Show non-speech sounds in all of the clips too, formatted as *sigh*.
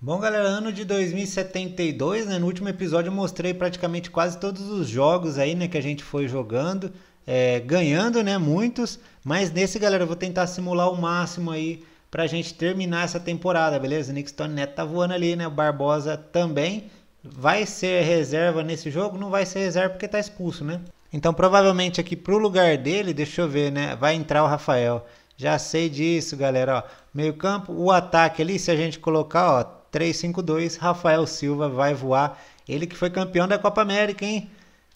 Bom, galera, ano de 2072, né? No último episódio eu mostrei praticamente quase todos os jogos aí, né? Que a gente foi jogando, é, ganhando, né? Muitos. Mas nesse, galera, eu vou tentar simular o máximo aí pra gente terminar essa temporada, beleza? Nick Nixton Neto tá voando ali, né? O Barbosa também. Vai ser reserva nesse jogo? Não vai ser reserva porque tá expulso, né? Então, provavelmente aqui pro lugar dele, deixa eu ver, né? Vai entrar o Rafael. Já sei disso, galera, ó. Meio campo, o ataque ali, se a gente colocar, ó, 352, Rafael Silva vai voar. Ele que foi campeão da Copa América, hein?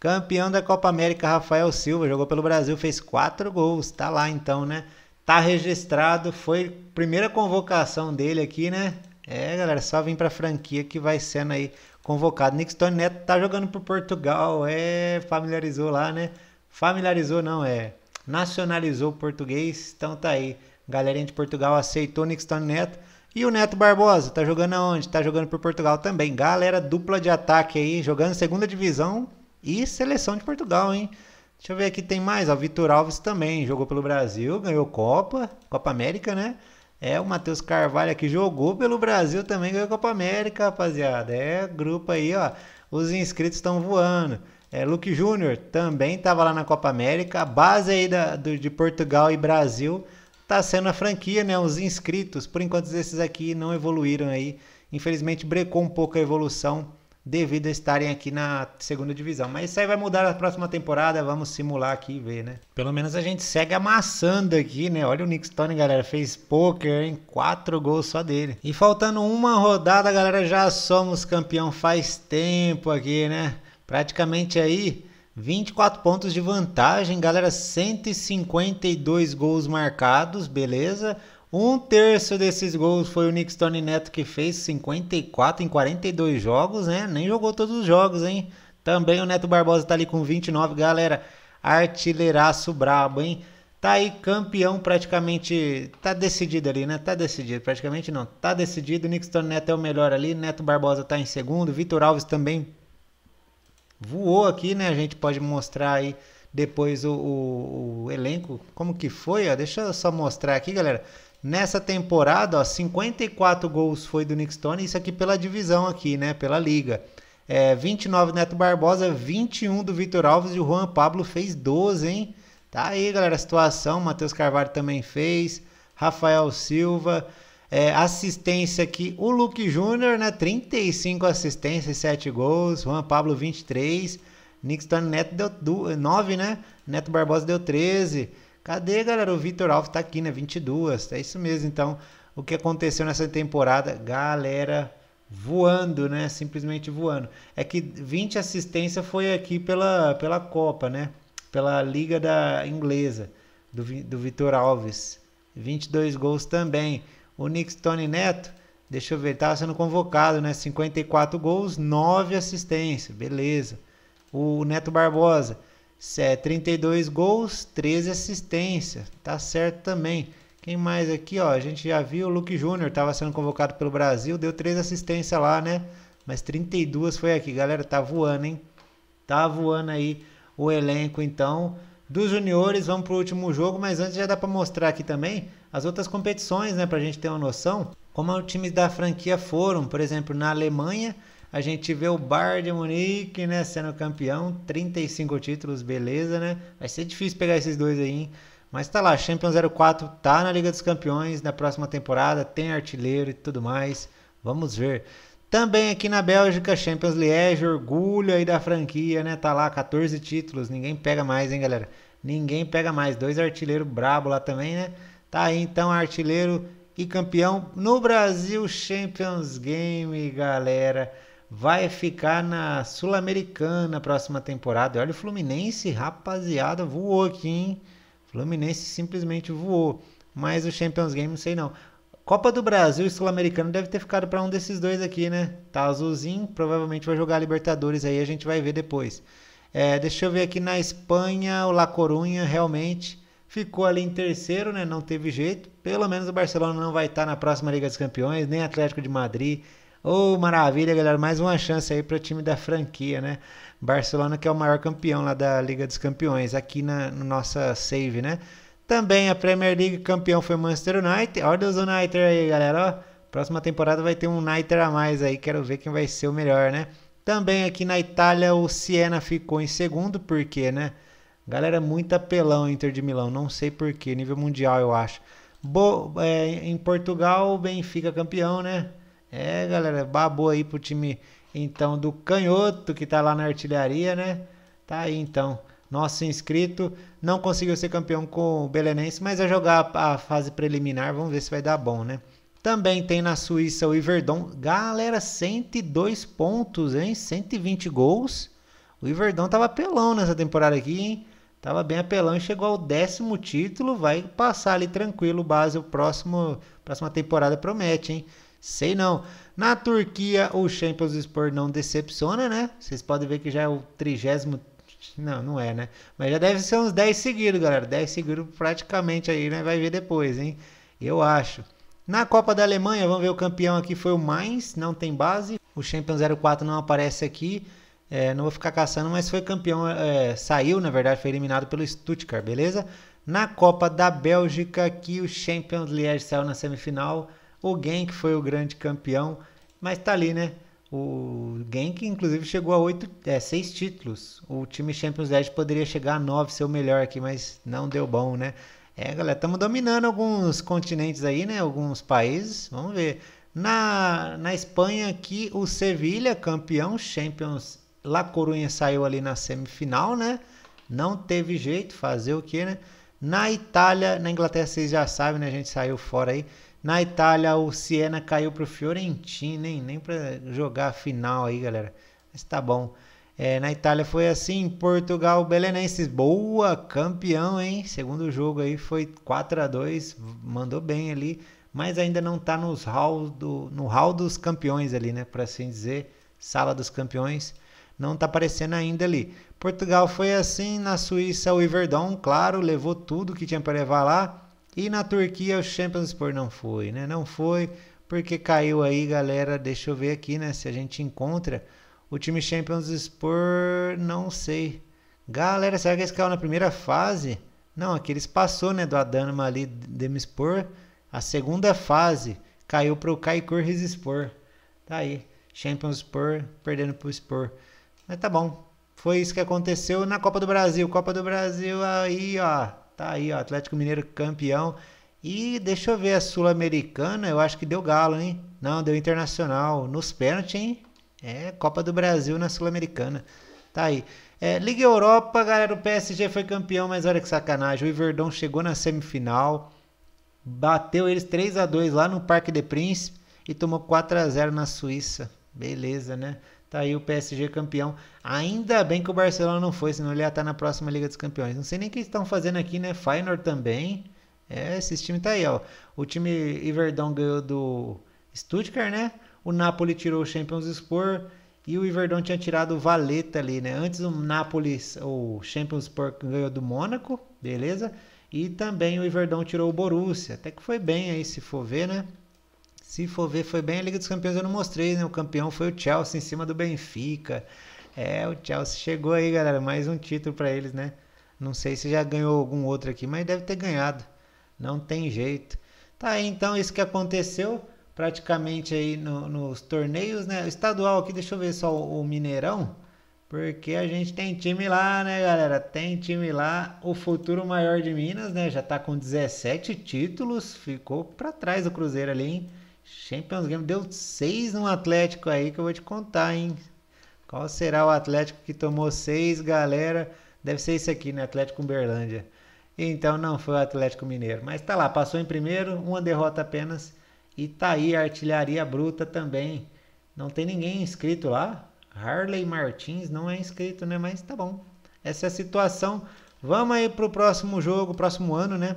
Campeão da Copa América, Rafael Silva, jogou pelo Brasil, fez quatro gols. Tá lá então, né? Tá registrado, foi primeira convocação dele aqui, né? É, galera, só vem pra franquia que vai sendo aí convocado. Nixton Neto tá jogando pro Portugal, é, familiarizou lá, né? Familiarizou não, é, nacionalizou o português. Então tá aí, galerinha de Portugal aceitou Nixton Neto. E o Neto Barbosa, tá jogando aonde? Tá jogando por Portugal também. Galera dupla de ataque aí, jogando segunda divisão e seleção de Portugal, hein? Deixa eu ver aqui, tem mais. O Vitor Alves também jogou pelo Brasil, ganhou Copa, Copa América, né? É, o Matheus Carvalho aqui jogou pelo Brasil também, ganhou Copa América, rapaziada. É, grupo aí, ó. Os inscritos estão voando. É, Luke Júnior também estava lá na Copa América. A base aí da, do, de Portugal e Brasil está sendo a franquia, né? Os inscritos. Por enquanto, esses aqui não evoluíram aí. Infelizmente, brecou um pouco a evolução devido a estarem aqui na segunda divisão. Mas isso aí vai mudar na próxima temporada, vamos simular aqui e ver, né? Pelo menos a gente segue amassando aqui, né? Olha o Nick Stone, galera, fez poker em quatro gols só dele. E faltando uma rodada, galera, já somos campeão faz tempo aqui, né? Praticamente aí 24 pontos de vantagem, galera. 152 gols marcados, beleza? Um terço desses gols foi o Nick Stone Neto que fez, 54 em 42 jogos, né? Nem jogou todos os jogos, hein? Também o Neto Barbosa tá ali com 29, galera. Artilheiraço brabo, hein? Tá aí campeão praticamente, tá decidido ali, né? Tá decidido, praticamente não. Tá decidido, Nick Stone Neto é o melhor ali, Neto Barbosa tá em segundo, Vitor Alves também voou aqui, né? A gente pode mostrar aí depois o, o, o elenco, como que foi, ó. Deixa eu só mostrar aqui, galera. Nessa temporada, ó, 54 gols foi do Nick Stone, isso aqui pela divisão aqui, né? Pela liga. É, 29 Neto Barbosa, 21 do Vitor Alves e o Juan Pablo fez 12, hein? Tá aí, galera, a situação. Matheus Carvalho também fez. Rafael Silva, é, assistência aqui, o Luke Júnior, né? 35 assistências, 7 gols. Juan Pablo, 23. Nixon Neto deu 9, eh, né? Neto Barbosa deu 13. Cadê, galera? O Vitor Alves tá aqui, né? 22. É isso mesmo, então. O que aconteceu nessa temporada, galera, voando, né? Simplesmente voando. É que 20 assistência foi aqui pela, pela Copa, né? Pela Liga da Inglesa, do, do Vitor Alves. 22 gols também. O Nick Tony Neto, deixa eu ver, estava sendo convocado, né? 54 gols, 9 assistências, beleza. O Neto Barbosa, 32 gols, 13 assistências, tá certo também. Quem mais aqui, ó? A gente já viu o Luke Júnior, estava sendo convocado pelo Brasil, deu 3 assistências lá, né? Mas 32 foi aqui, galera, tá voando, hein? Tá voando aí o elenco, então dos juniores, vamos para o último jogo, mas antes já dá para mostrar aqui também as outras competições, né, para a gente ter uma noção como os times da franquia foram. Por exemplo, na Alemanha, a gente vê o Bayern de Munique, né, sendo campeão, 35 títulos, beleza, né? Vai ser difícil pegar esses dois aí, hein? Mas tá lá, Champions 04 tá na Liga dos Campeões, na próxima temporada tem artilheiro e tudo mais. Vamos ver. Também aqui na Bélgica, Champions Liège, orgulho aí da franquia, né? Tá lá 14 títulos, ninguém pega mais, hein, galera? Ninguém pega mais. Dois artilheiros brabo lá também, né? Tá aí então artilheiro e campeão no Brasil Champions Game, galera. Vai ficar na Sul-Americana próxima temporada. Olha o Fluminense, rapaziada, voou aqui, hein? Fluminense simplesmente voou. Mas o Champions Game não sei não. Copa do Brasil e Sul-Americano deve ter ficado para um desses dois aqui, né? Tá azulzinho, provavelmente vai jogar Libertadores aí, a gente vai ver depois. É, deixa eu ver aqui na Espanha, o La Coruña realmente ficou ali em terceiro, né? Não teve jeito. Pelo menos o Barcelona não vai estar tá na próxima Liga dos Campeões, nem Atlético de Madrid. Ô, oh, maravilha, galera. Mais uma chance aí para o time da franquia, né? Barcelona que é o maior campeão lá da Liga dos Campeões, aqui na, na nossa save, né? Também a Premier League campeão foi Manchester United. Olha os United aí, galera. Ó, próxima temporada vai ter um United a mais aí. Quero ver quem vai ser o melhor, né? Também aqui na Itália o Siena ficou em segundo, porque, né? Galera, muito apelão Inter de Milão, não sei por quê. nível mundial eu acho. Bo é, em Portugal, o Benfica campeão, né? É, galera, babou aí pro time então do Canhoto, que tá lá na artilharia, né? Tá aí então nosso inscrito, não conseguiu ser campeão com o Belenense, mas vai jogar a fase preliminar, vamos ver se vai dar bom, né? Também tem na Suíça o Iverdon. Galera, 102 pontos, hein? 120 gols. O Iverdon tava apelão nessa temporada aqui, hein? Tava bem apelão e chegou ao décimo título. Vai passar ali tranquilo base o Próximo, próxima temporada promete, hein? Sei não. Na Turquia, o Champions Sport não decepciona, né? Vocês podem ver que já é o 33 não, não é, né? Mas já deve ser uns 10 seguidos, galera. 10 seguidos praticamente aí, né? Vai ver depois, hein? Eu acho. Na Copa da Alemanha, vamos ver o campeão aqui foi o Mainz, não tem base. O Champions 04 não aparece aqui. É, não vou ficar caçando, mas foi campeão, é, saiu, na verdade, foi eliminado pelo Stuttgart, beleza? Na Copa da Bélgica, aqui o Champions Liège saiu na semifinal. O Genk foi o grande campeão, mas tá ali, né? O Genk, inclusive, chegou a oito, é, seis títulos. O time Champions League poderia chegar a nove, ser o melhor aqui, mas não deu bom, né? É, galera, estamos dominando alguns continentes aí, né? Alguns países. Vamos ver. Na, na Espanha aqui, o Sevilha, campeão Champions La Coruña saiu ali na semifinal, né? Não teve jeito, fazer o quê, né? Na Itália, na Inglaterra, vocês já sabem, né? A gente saiu fora aí. Na Itália, o Siena caiu para o Fiorentina, hein? nem para jogar a final aí, galera. Mas tá bom. É, na Itália foi assim, Portugal, Belenenses, boa, campeão, hein? Segundo jogo aí foi 4 a 2 mandou bem ali, mas ainda não tá nos hall do, no hall dos campeões ali, né? Por assim dizer, sala dos campeões, não tá aparecendo ainda ali. Portugal foi assim, na Suíça o Iverdon, claro, levou tudo que tinha para levar lá, e na Turquia o Champions por não foi, né? Não foi porque caiu aí, galera. Deixa eu ver aqui, né? Se a gente encontra o time Champions Sport, não sei. Galera, será que eles caiu na primeira fase? Não, aqui eles passou, né, do Adanma ali Demispor. A segunda fase caiu para o Kaikur Rizespor. Tá aí, Champions Sport perdendo para o Mas tá bom. Foi isso que aconteceu na Copa do Brasil. Copa do Brasil aí, ó. Tá aí, ó, Atlético Mineiro campeão. E deixa eu ver a Sul-Americana, eu acho que deu Galo, hein? Não, deu Internacional. Nos pênaltis, hein? É, Copa do Brasil na Sul-Americana. Tá aí. É, Liga Europa, galera, o PSG foi campeão, mas olha que sacanagem. O Iverdon chegou na semifinal, bateu eles 3 a 2 lá no Parque de Príncipe e tomou 4 a 0 na Suíça. Beleza, né? Tá aí o PSG campeão. Ainda bem que o Barcelona não foi, senão ele ia estar tá na próxima Liga dos Campeões. Não sei nem o que estão fazendo aqui, né? Feyenoord também. É, esses times tá aí, ó. O time Iverdão ganhou do Stuttgart, né? O Napoli tirou o Champions Sport e o Iverdão tinha tirado o Valeta ali, né? Antes o Napoli, o Champions Sport ganhou do Mônaco, beleza? E também o Iverdão tirou o Borussia. Até que foi bem aí, se for ver, né? Se for ver, foi bem a Liga dos Campeões, eu não mostrei, né? O campeão foi o Chelsea em cima do Benfica. É, o Chelsea chegou aí, galera. Mais um título para eles, né? Não sei se já ganhou algum outro aqui, mas deve ter ganhado. Não tem jeito. Tá aí então isso que aconteceu praticamente aí no, nos torneios, né? O estadual aqui, deixa eu ver só o, Mineirão. Porque a gente tem time lá, né, galera? Tem time lá. O futuro maior de Minas, né? Já tá com 17 títulos. Ficou para trás o Cruzeiro ali, hein? Champions Game deu seis no Atlético aí que eu vou te contar, hein? Qual será o Atlético que tomou seis, galera? Deve ser esse aqui, né? Atlético Uberlândia. Então não foi o Atlético Mineiro. Mas tá lá, passou em primeiro, uma derrota apenas. E tá aí a artilharia bruta também. Não tem ninguém inscrito lá. Harley Martins não é inscrito, né? Mas tá bom. Essa é a situação. Vamos aí pro próximo jogo, próximo ano, né?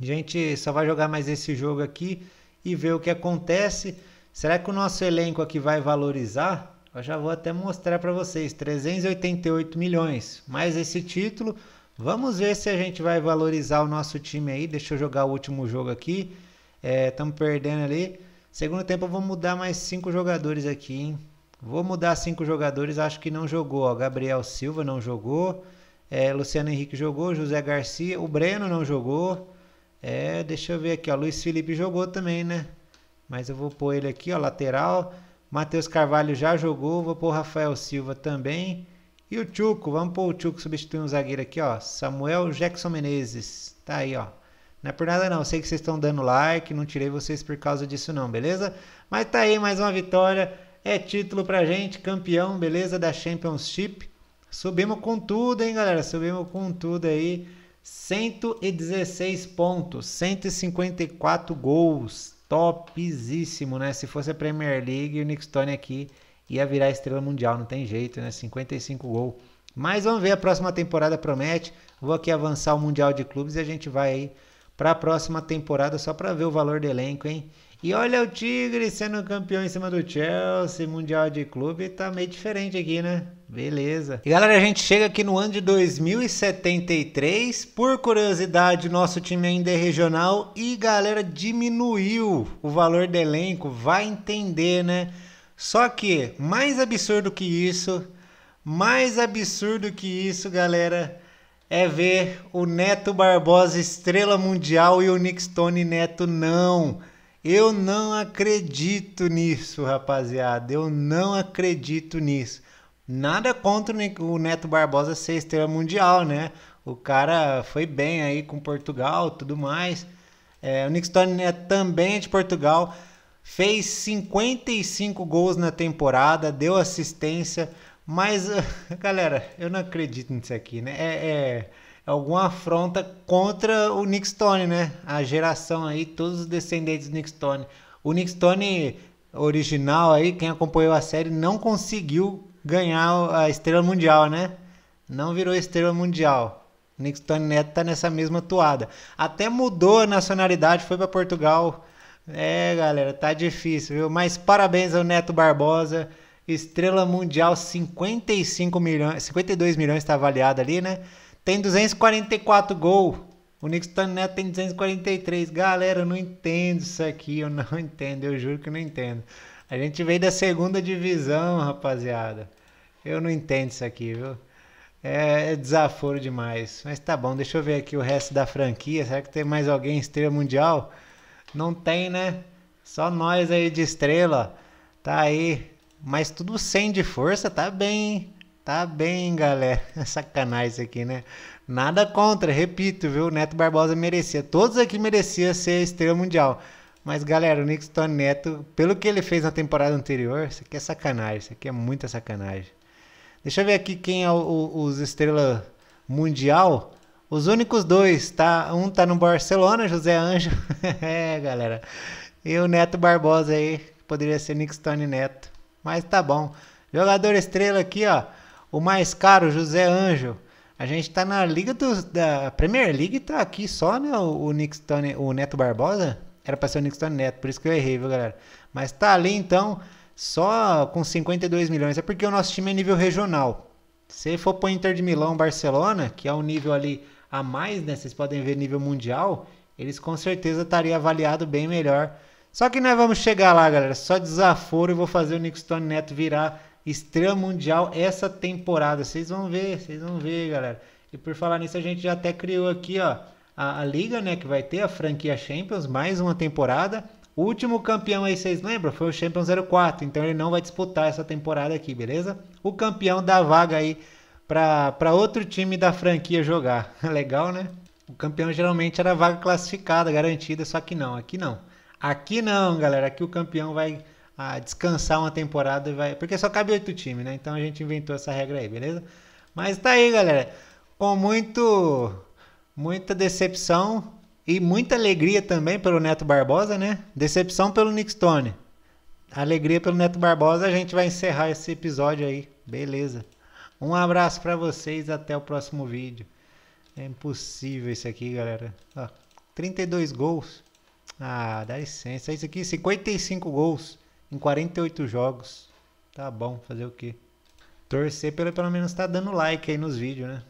A gente só vai jogar mais esse jogo aqui e ver o que acontece. Será que o nosso elenco aqui vai valorizar? Eu já vou até mostrar para vocês, 388 milhões, mais esse título. Vamos ver se a gente vai valorizar o nosso time aí. Deixa eu jogar o último jogo aqui. Estamos é, perdendo ali. Segundo tempo eu vou mudar mais cinco jogadores aqui, hein? Vou mudar cinco jogadores, acho que não jogou. Ó. Gabriel Silva não jogou. É, Luciano Henrique jogou, José Garcia, o Breno não jogou. É, deixa eu ver aqui, ó. Luiz Felipe jogou também, né? Mas eu vou pôr ele aqui, ó, lateral. Matheus Carvalho já jogou, vou pôr Rafael Silva também. E o Chuco, vamos pôr o Chuco substituindo o zagueiro aqui, ó. Samuel Jackson Menezes. Tá aí, ó. Não é por nada não, sei que vocês estão dando like, não tirei vocês por causa disso não, beleza? Mas tá aí mais uma vitória, é título pra gente, campeão, beleza, da Championship. Subimos com tudo, hein, galera? Subimos com tudo aí. 116 pontos, 154 gols. topíssimo, né? Se fosse a Premier League, o Nick Stone aqui ia virar estrela mundial, não tem jeito, né? 55 gols. Mas vamos ver, a próxima temporada promete. Vou aqui avançar o Mundial de Clubes e a gente vai aí para a próxima temporada só para ver o valor do elenco, hein? E olha o Tigre sendo campeão em cima do Chelsea, Mundial de Clube, tá meio diferente aqui, né? Beleza. E galera, a gente chega aqui no ano de 2073. Por curiosidade, nosso time ainda é regional e galera, diminuiu o valor do elenco, vai entender, né? Só que mais absurdo que isso, mais absurdo que isso, galera, é ver o Neto Barbosa estrela mundial e o Nick Stone Neto não. Eu não acredito nisso, rapaziada. Eu não acredito nisso. Nada contra o Neto Barbosa ser estrela mundial, né? O cara foi bem aí com Portugal tudo mais. É, o Nixon né, é também de Portugal. Fez 55 gols na temporada, deu assistência. Mas, *laughs* galera, eu não acredito nisso aqui, né? É, é alguma afronta contra o Nick Stone, né? A geração aí, todos os descendentes do Nick Stone. O Nick Stone original aí, quem acompanhou a série, não conseguiu ganhar a estrela mundial, né? Não virou estrela mundial. Nick Stone Neto tá nessa mesma toada. Até mudou a nacionalidade, foi para Portugal. É, galera, tá difícil, viu? Mas parabéns ao Neto Barbosa, estrela mundial 55 milhões, 52 milhões está avaliado ali, né? Tem 244 gols. O Nixon Neto tem 243. Galera, eu não entendo isso aqui. Eu não *laughs* entendo. Eu juro que não entendo. A gente veio da segunda divisão, rapaziada. Eu não entendo isso aqui, viu? É, é, desaforo demais. Mas tá bom, deixa eu ver aqui o resto da franquia. Será que tem mais alguém estrela mundial? Não tem, né? Só nós aí de estrela. Tá aí. Mas tudo sem de força, tá bem, hein? Tá bem, galera. *laughs* Sacanagem isso aqui, né? Nada contra, repito, viu? O Neto Barbosa merecia. Todos aqui merecia ser estrela mundial. Mas, galera, o Nixon Neto, pelo que ele fez na temporada anterior, isso aqui é sacanagem. Isso aqui é muita sacanagem. Deixa eu ver aqui quem é o, o, os estrela mundial. Os únicos dois, tá? Um tá no Barcelona, José Anjo. *laughs* é, galera. E o Neto Barbosa aí, poderia ser Nixon Neto. Mas tá bom. Jogador estrela aqui, ó o mais caro, José Anjo. A gente tá na liga dos, da Premier League, tá aqui só, né? O, o Nixtone, o Neto Barbosa. Era pra ser o Nixtone Neto, por isso que eu errei, viu, galera? Mas tá ali então, só com 52 milhões. É porque o nosso time é nível regional. Se for pro Inter de Milão, Barcelona, que é um nível ali a mais, né? Vocês podem ver nível mundial, eles com certeza estariam avaliado bem melhor. Só que nós vamos chegar lá, galera. Só desaforo e vou fazer o Nixtone Neto virar estreia mundial essa temporada. Vocês vão ver, vocês vão ver, galera. E por falar nisso, a gente já até criou aqui, ó, a, a liga, né, que vai ter a franquia Champions, mais uma temporada. O último campeão aí, vocês lembram? Foi o Champions 04, então ele não vai disputar essa temporada aqui, beleza? O campeão dá vaga aí para outro time da franquia jogar. *laughs* Legal, né? O campeão geralmente era vaga classificada, garantida, só que não, aqui não. Aqui não, galera, aqui o campeão vai a descansar uma temporada e vai. Porque só cabe oito times, né? Então a gente inventou essa regra aí, beleza? Mas tá aí, galera. Com muito, muita decepção e muita alegria também pelo Neto Barbosa, né? Decepção pelo Nick Stone. Alegria pelo Neto Barbosa. A gente vai encerrar esse episódio aí, beleza? Um abraço para vocês. Até o próximo vídeo. É impossível isso aqui, galera. Ó, 32 gols. Ah, dá licença. Isso aqui, 55 gols em 48 jogos. Tá bom, fazer o quê? Torcer pelo, pelo menos tá dando like aí nos vídeos, né?